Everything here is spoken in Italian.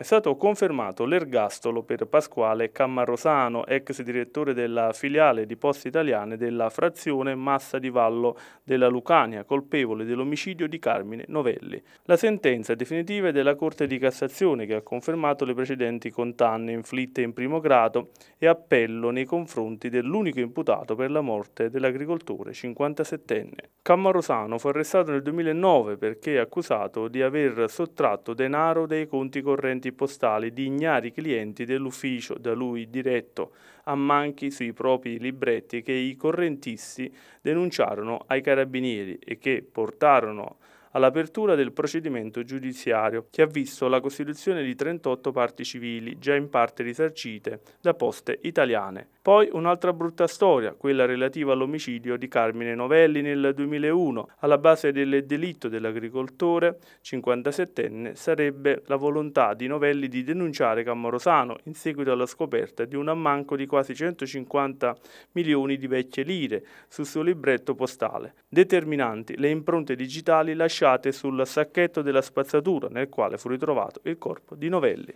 È stato confermato l'ergastolo per Pasquale Cammarosano, ex direttore della filiale di Poste Italiane della frazione Massa di Vallo della Lucania, colpevole dell'omicidio di Carmine Novelli. La sentenza definitiva è della Corte di Cassazione che ha confermato le precedenti condanne inflitte in primo grado e appello nei confronti dell'unico imputato per la morte dell'agricoltore 57enne. Cammarosano fu arrestato nel 2009 perché accusato di aver sottratto denaro dei conti correnti postali di ignari clienti dell'ufficio da lui diretto, a manchi sui propri libretti che i correntisti denunciarono ai carabinieri e che portarono all'apertura del procedimento giudiziario che ha visto la costituzione di 38 parti civili già in parte risarcite da poste italiane. Poi un'altra brutta storia, quella relativa all'omicidio di Carmine Novelli nel 2001. Alla base del delitto dell'agricoltore 57enne sarebbe la volontà di Novelli di denunciare Camorosano in seguito alla scoperta di un ammanco di quasi 150 milioni di vecchie lire sul suo libretto postale, determinanti le impronte digitali lasciate lasciate sul sacchetto della spazzatura nel quale fu ritrovato il corpo di Novelli.